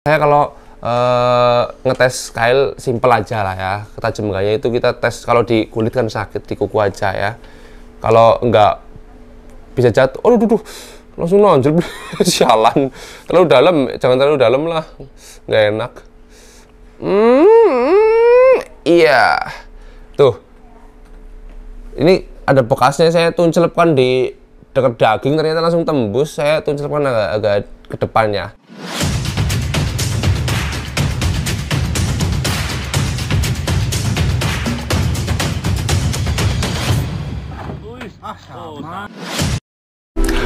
Saya kalau uh, ngetes kail simple aja lah ya. Ketajamannya itu kita tes kalau di kulit kan sakit di kuku aja ya. Kalau enggak bisa jatuh, aduh, aduh, langsung langsung nonjol, jalan Terlalu dalam, jangan terlalu dalam lah, nggak enak. Hmm, iya. Tuh, ini ada bekasnya saya tuncelepkan di dekat daging ternyata langsung tembus saya tuncelepkan agak, agak ke depannya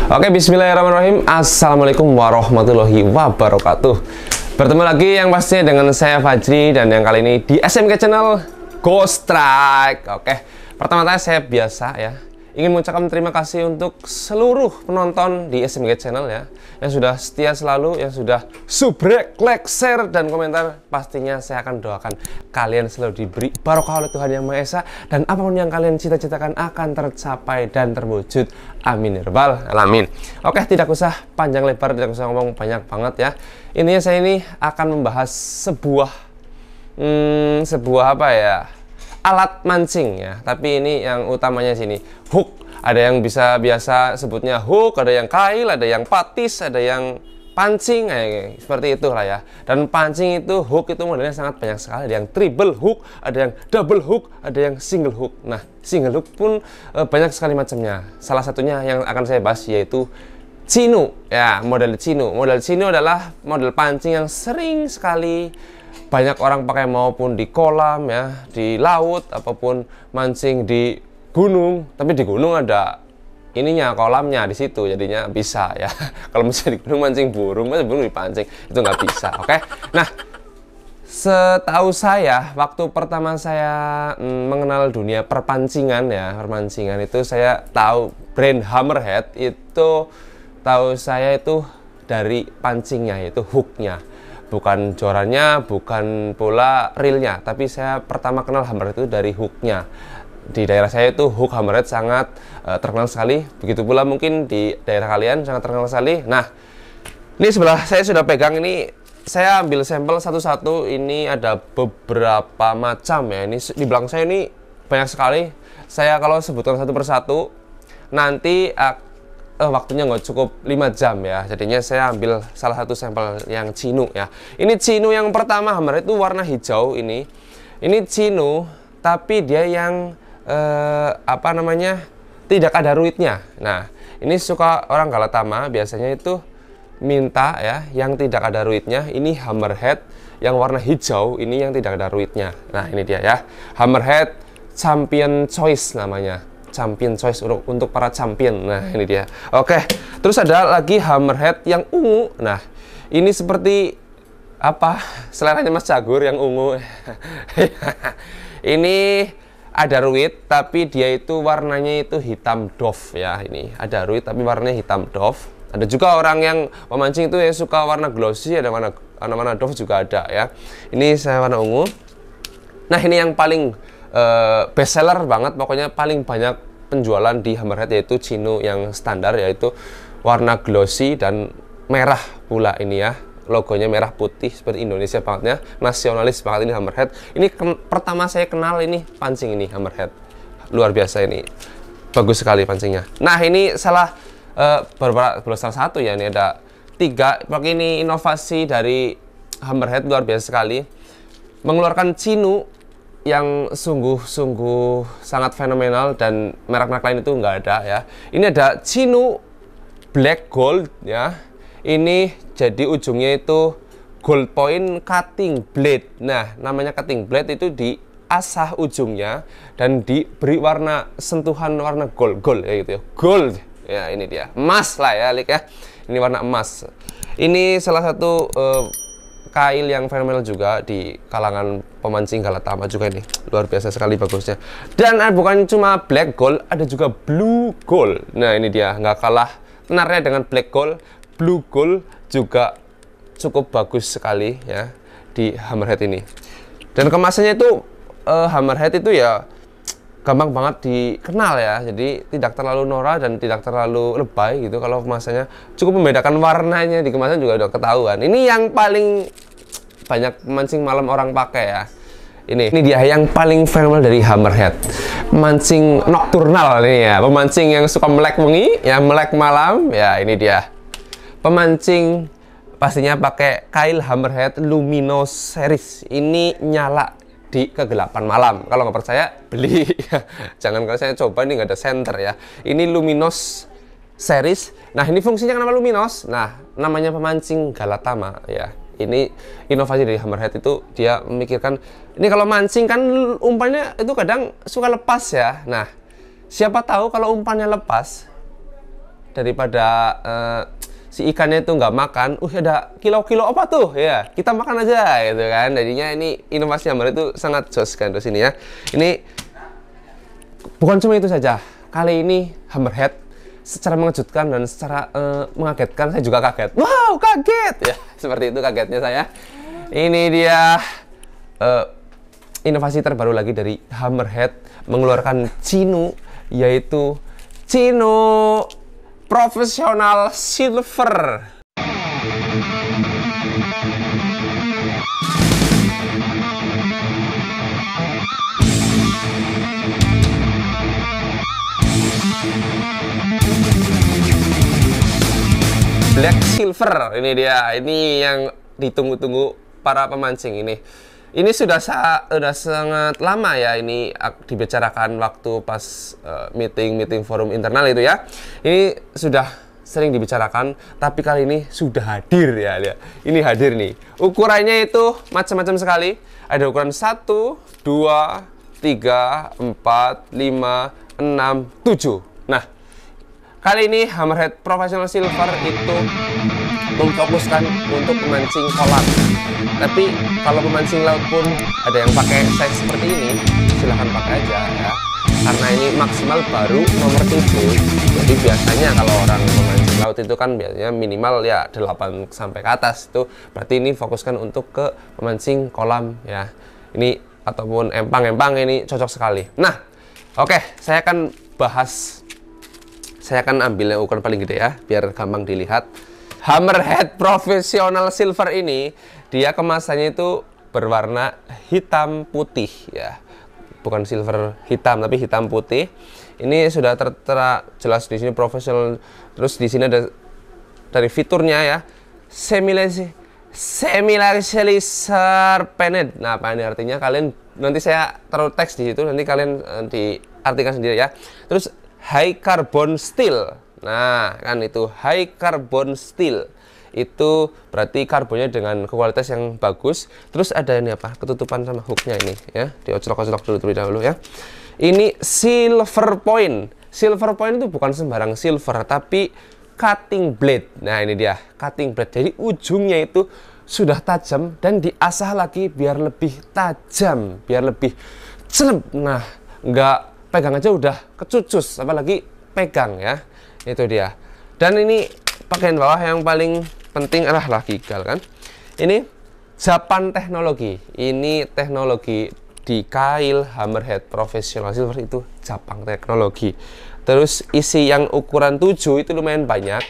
Oke, bismillahirrahmanirrahim. Assalamualaikum warahmatullahi wabarakatuh. Bertemu lagi yang pastinya dengan saya Fajri dan yang kali ini di SMK Channel Ghost Strike. Oke, pertama-tama saya biasa ya ingin mengucapkan terima kasih untuk seluruh penonton di SMG Channel ya yang sudah setia selalu, yang sudah subrek, like, share, dan komentar pastinya saya akan doakan kalian selalu diberi barokah oleh Tuhan Yang Maha Esa dan apapun yang kalian cita-citakan akan tercapai dan terwujud amin herbal ya Amin. oke tidak usah panjang lebar tidak usah ngomong banyak banget ya intinya saya ini akan membahas sebuah hmm, sebuah apa ya alat mancing ya tapi ini yang utamanya sini hook ada yang bisa biasa sebutnya hook ada yang kail ada yang patis ada yang pancing eh, seperti lah ya dan pancing itu hook itu modelnya sangat banyak sekali ada yang triple hook ada yang double hook ada yang single hook nah single hook pun e, banyak sekali macamnya salah satunya yang akan saya bahas yaitu Cino ya model Cino model Cino adalah model pancing yang sering sekali banyak orang pakai maupun di kolam ya di laut apapun mancing di gunung tapi di gunung ada ininya kolamnya di situ jadinya bisa ya kalau misalnya di gunung mancing burung masih burung dipancing itu nggak bisa oke okay? nah setahu saya waktu pertama saya mm, mengenal dunia perpancingan ya perpancingan itu saya tahu brand hammerhead itu tahu saya itu dari pancingnya yaitu hooknya bukan jorannya, bukan pula reelnya, tapi saya pertama kenal hammer itu dari hooknya. Di daerah saya itu hook Hammerhead sangat uh, terkenal sekali, begitu pula mungkin di daerah kalian sangat terkenal sekali. Nah, ini sebelah saya sudah pegang ini saya ambil sampel satu-satu ini ada beberapa macam ya ini di belakang saya ini banyak sekali saya kalau sebutkan satu persatu nanti uh, waktunya nggak cukup 5 jam ya jadinya saya ambil salah satu sampel yang cino ya ini cino yang pertama hammer itu warna hijau ini ini cino tapi dia yang uh, apa namanya tidak ada ruitnya nah ini suka orang galatama biasanya itu minta ya yang tidak ada ruitnya ini hammerhead yang warna hijau ini yang tidak ada ruitnya nah ini dia ya hammerhead champion choice namanya champion choice untuk para champion. Nah, ini dia. Oke, terus ada lagi hammerhead yang ungu. Nah, ini seperti apa? Seleranya Mas Jagur yang ungu. ini ada ruit tapi dia itu warnanya itu hitam doff ya ini ada ruit tapi warnanya hitam doff ada juga orang yang memancing itu yang suka warna glossy ada warna warna, warna doff juga ada ya ini saya warna ungu nah ini yang paling uh, eh, best seller banget pokoknya paling banyak penjualan di Hammerhead yaitu Chino yang standar yaitu warna glossy dan merah pula ini ya logonya merah putih seperti Indonesia bangetnya nasionalis banget ini Hammerhead ini pertama saya kenal ini pancing ini Hammerhead luar biasa ini bagus sekali pancingnya nah ini salah uh, beberapa salah satu ya ini ada tiga pokoknya ini inovasi dari Hammerhead luar biasa sekali mengeluarkan Chino yang sungguh-sungguh sangat fenomenal dan merek-merek lain itu nggak ada ya. Ini ada Cino Black Gold ya. Ini jadi ujungnya itu gold point cutting blade. Nah, namanya cutting blade itu di asah ujungnya dan diberi warna sentuhan warna gold gold ya gitu ya. Gold. Ya, ini dia. Emas lah ya, Lik ya. Ini warna emas. Ini salah satu uh, kail yang fenomenal juga di kalangan pemancing galatama juga ini luar biasa sekali bagusnya dan ah, bukan cuma black gold ada juga blue gold nah ini dia nggak kalah tenarnya dengan black gold blue gold juga cukup bagus sekali ya di hammerhead ini dan kemasannya itu uh, hammerhead itu ya gampang banget dikenal ya jadi tidak terlalu norak dan tidak terlalu lebay gitu kalau kemasannya cukup membedakan warnanya di kemasan juga udah ketahuan ini yang paling banyak mancing malam orang pakai ya ini ini dia yang paling viral dari Hammerhead mancing nocturnal ini ya pemancing yang suka melek mengi ya melek malam ya ini dia pemancing pastinya pakai kail Hammerhead Luminous Series ini nyala di kegelapan malam. Kalau nggak percaya, beli. Jangan kalau saya coba ini nggak ada center ya. Ini Luminos series. Nah, ini fungsinya kenapa Luminos? Nah, namanya pemancing Galatama ya. Ini inovasi dari Hammerhead itu dia memikirkan ini kalau mancing kan umpannya itu kadang suka lepas ya. Nah, siapa tahu kalau umpannya lepas daripada uh, si ikannya itu nggak makan, uh ada kilo-kilo apa tuh ya kita makan aja gitu kan. Jadinya ini inovasi Ambar itu sangat jos kan terus ini ya. Ini bukan cuma itu saja. Kali ini Hammerhead secara mengejutkan dan secara uh, mengagetkan saya juga kaget. Wow kaget ya seperti itu kagetnya saya. Ini dia uh, inovasi terbaru lagi dari Hammerhead mengeluarkan Cino yaitu Cino profesional silver. Black Silver ini dia ini yang ditunggu-tunggu para pemancing ini ini sudah sudah sangat lama ya ini dibicarakan waktu pas eh, meeting meeting uh, forum internal itu ya. Ini sudah sering dibicarakan, tapi kali ini sudah hadir ya. Lihat. Ini hadir nih. Ukurannya itu macam-macam sekali. Ada ukuran 1, 2, 3, 4, 5, 6, 7. Nah, Kali ini Hammerhead Professional Silver itu memfokuskan untuk memancing kolam. Tapi kalau memancing laut pun ada yang pakai size seperti ini, silahkan pakai aja ya. Karena ini maksimal baru nomor 7. Jadi biasanya kalau orang memancing laut itu kan biasanya minimal ya 8 sampai ke atas itu. Berarti ini fokuskan untuk ke memancing kolam ya. Ini ataupun empang-empang ini cocok sekali. Nah, oke, okay, saya akan bahas saya akan ambil yang ukuran paling gede ya, biar gampang dilihat. Hammerhead profesional Silver ini, dia kemasannya itu berwarna hitam putih ya. Bukan silver hitam, tapi hitam putih. Ini sudah tertera jelas di sini profesional. Terus di sini ada dari fiturnya ya. Semilesi semilarisilizer penet. Nah, apa ini artinya? Kalian nanti saya taruh teks di situ, nanti kalian eh, diartikan sendiri ya. Terus high carbon steel. Nah, kan itu high carbon steel. Itu berarti karbonnya dengan kualitas yang bagus. Terus ada ini apa? Ketutupan sama hooknya ini ya. Diocrok-ocrok dulu terlebih dahulu ya. Ini silver point. Silver point itu bukan sembarang silver tapi cutting blade. Nah, ini dia, cutting blade. Jadi ujungnya itu sudah tajam dan diasah lagi biar lebih tajam, biar lebih celep. Nah, nggak pegang aja udah kecucus apalagi pegang ya itu dia dan ini bagian bawah yang paling penting adalah lagi gal kan ini Japan teknologi ini teknologi di kail hammerhead profesional silver itu Japan teknologi terus isi yang ukuran 7 itu lumayan banyak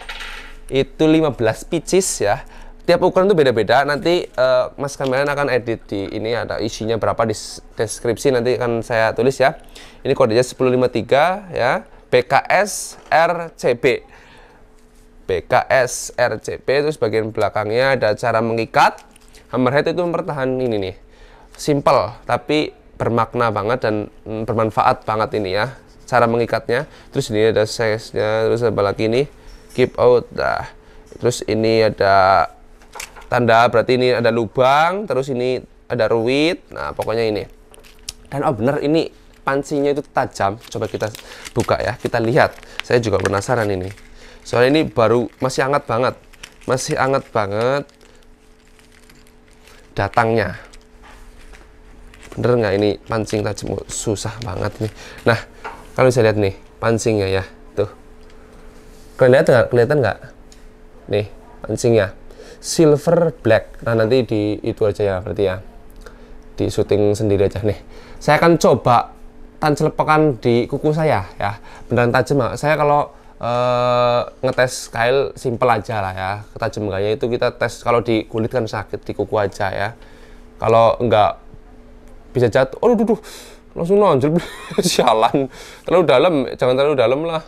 itu 15 pieces ya tiap ukuran itu beda-beda nanti uh, Mas kameran akan edit di ini ada isinya berapa di deskripsi nanti akan saya tulis ya ini kodenya 1053 ya BKS RCB BKS RCB terus bagian belakangnya ada cara mengikat hammerhead itu mempertahankan ini nih simple tapi bermakna banget dan mm, bermanfaat banget ini ya cara mengikatnya terus ini ada size-nya terus apa lagi ini keep out dah terus ini ada tanda berarti ini ada lubang terus ini ada ruwit nah pokoknya ini dan oh bener ini pancinya itu tajam coba kita buka ya kita lihat saya juga penasaran ini soalnya ini baru masih hangat banget masih hangat banget datangnya bener nggak ini pancing tajam oh, susah banget nih nah kalau bisa lihat nih pancingnya ya tuh kelihatan nggak kelihatan nggak nih pancingnya silver black nah nanti di itu aja ya berarti ya di syuting sendiri aja nih saya akan coba tancelepekan di kuku saya ya beneran tajam ya. saya kalau uh, ngetes kail simple aja lah ya ketajam enggaknya itu kita tes kalau di kulit kan sakit di kuku aja ya kalau enggak bisa jatuh oh duduh, langsung nonjol sialan terlalu dalam jangan terlalu dalam lah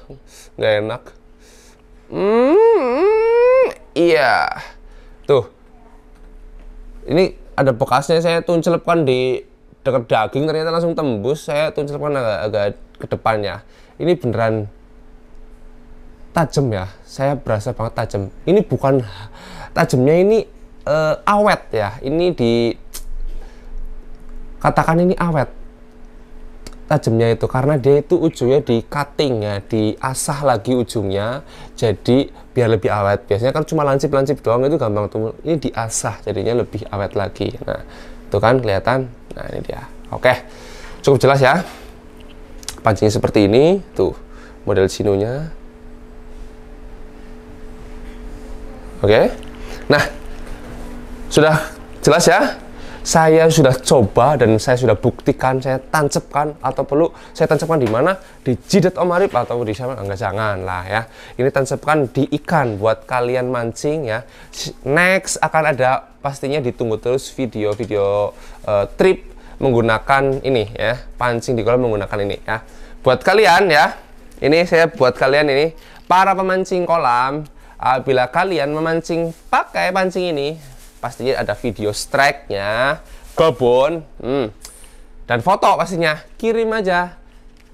nggak enak hmm iya yeah. Tuh. Ini ada bekasnya saya tuncelepkan di dekat daging ternyata langsung tembus. Saya tuncelepkan agak, agak ke depannya. Ini beneran tajam ya. Saya berasa banget tajam. Ini bukan tajamnya ini uh, awet ya. Ini di katakan ini awet tajamnya itu karena dia itu ujungnya di cutting ya diasah lagi ujungnya jadi biar lebih awet biasanya kan cuma lancip-lancip doang itu gampang tuh ini diasah jadinya lebih awet lagi nah itu kan kelihatan nah ini dia oke cukup jelas ya pancingnya seperti ini tuh model sinunya oke nah sudah jelas ya saya sudah coba dan saya sudah buktikan, saya tancapkan atau perlu saya tancapkan di mana? Di jidat Om atau di sana enggak jangan lah ya. Ini tancapkan di ikan buat kalian mancing ya. Next akan ada pastinya ditunggu terus video-video uh, trip menggunakan ini ya, pancing di kolam menggunakan ini ya. Buat kalian ya, ini saya buat kalian ini para pemancing kolam Bila kalian memancing pakai pancing ini pastinya ada video strike-nya, kebun, hmm. dan foto pastinya. Kirim aja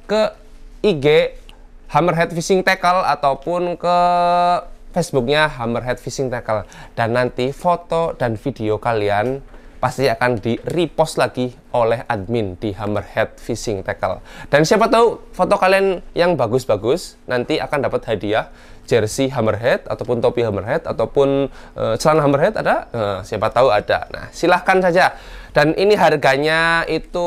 ke IG Hammerhead Fishing Tackle ataupun ke Facebooknya Hammerhead Fishing Tackle. Dan nanti foto dan video kalian pasti akan di repost lagi oleh admin di Hammerhead Fishing Tackle. Dan siapa tahu foto kalian yang bagus-bagus nanti akan dapat hadiah jersey Hammerhead ataupun topi Hammerhead ataupun uh, celana Hammerhead ada? Uh, siapa tahu ada. Nah, silahkan saja. Dan ini harganya itu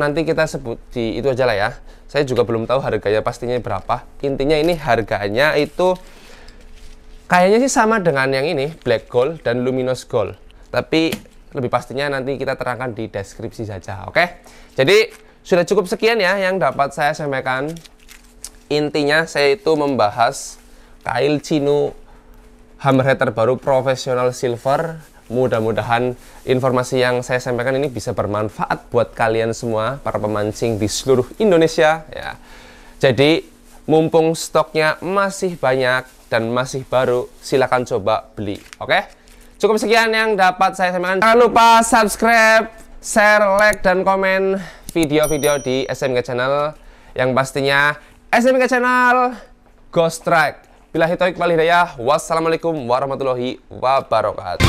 nanti kita sebut di itu aja lah ya. Saya juga belum tahu harganya pastinya berapa. Intinya ini harganya itu kayaknya sih sama dengan yang ini Black Gold dan Luminous Gold. Tapi lebih pastinya nanti kita terangkan di deskripsi saja oke jadi sudah cukup sekian ya yang dapat saya sampaikan intinya saya itu membahas kail Cino hammerhead terbaru profesional silver mudah-mudahan informasi yang saya sampaikan ini bisa bermanfaat buat kalian semua para pemancing di seluruh Indonesia ya jadi mumpung stoknya masih banyak dan masih baru silahkan coba beli oke okay? Cukup sekian yang dapat saya sampaikan. Jangan lupa subscribe, share, like, dan komen video-video di SMK Channel. Yang pastinya SMK Channel Ghost Track. Bila hitoik wal hidayah, wassalamualaikum warahmatullahi wabarakatuh.